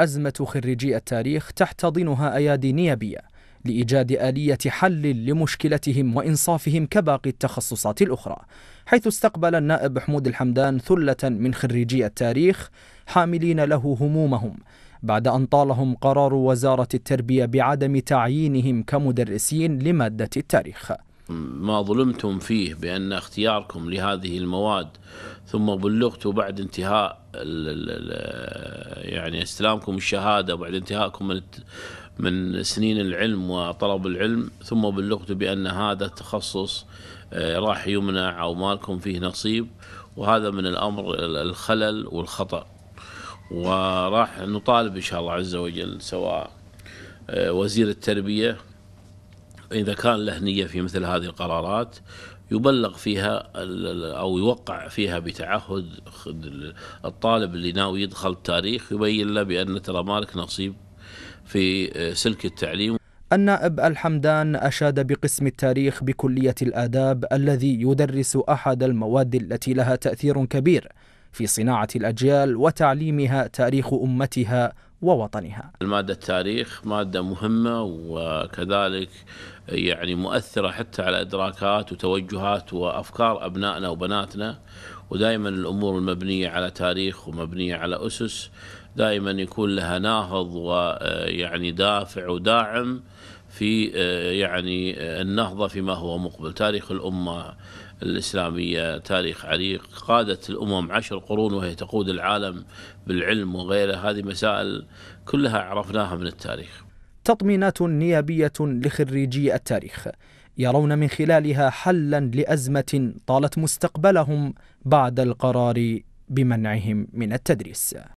أزمة خريجي التاريخ تحتضنها أيادي نيابية لإيجاد آلية حل لمشكلتهم وإنصافهم كباقي التخصصات الأخرى حيث استقبل النائب حمود الحمدان ثلة من خريجي التاريخ حاملين له همومهم بعد أن طالهم قرار وزارة التربية بعدم تعيينهم كمدرسين لمادة التاريخ ما ظلمتم فيه بأن اختياركم لهذه المواد ثم بلغتوا بعد انتهاء يعني استلامكم الشهادة بعد انتهاءكم من من سنين العلم وطلب العلم ثم بلغتوا بأن هذا التخصص آه، راح يمنع أو ما لكم فيه نصيب وهذا من الأمر الخلل والخطأ وراح نطالب إن شاء الله عز وجل سواء آه، وزير التربية إذا كان له نية في مثل هذه القرارات يبلغ فيها أو يوقع فيها بتعهد الطالب اللي ناوي يدخل التاريخ يبين له بأن ترى مالك نصيب في آه، سلك التعليم النائب الحمدان أشاد بقسم التاريخ بكلية الآداب الذي يدرس أحد المواد التي لها تأثير كبير في صناعة الأجيال وتعليمها تاريخ أمتها ووطنها. الماده التاريخ ماده مهمه وكذلك يعني مؤثره حتى على ادراكات وتوجهات وافكار ابنائنا وبناتنا ودائما الأمور المبنية على تاريخ ومبنية على أسس دائما يكون لها ناهض ويعني آه، دافع وداعم في آه، يعني آه، النهضة فيما هو مقبل تاريخ الأمة الإسلامية تاريخ عريق قادت الأمم عشر قرون وهي تقود العالم بالعلم وغيره هذه مسائل كلها عرفناها من التاريخ تطمينات نيابية لخريجي التاريخ يرون من خلالها حلا لأزمة طالت مستقبلهم بعد القرار بمنعهم من التدريس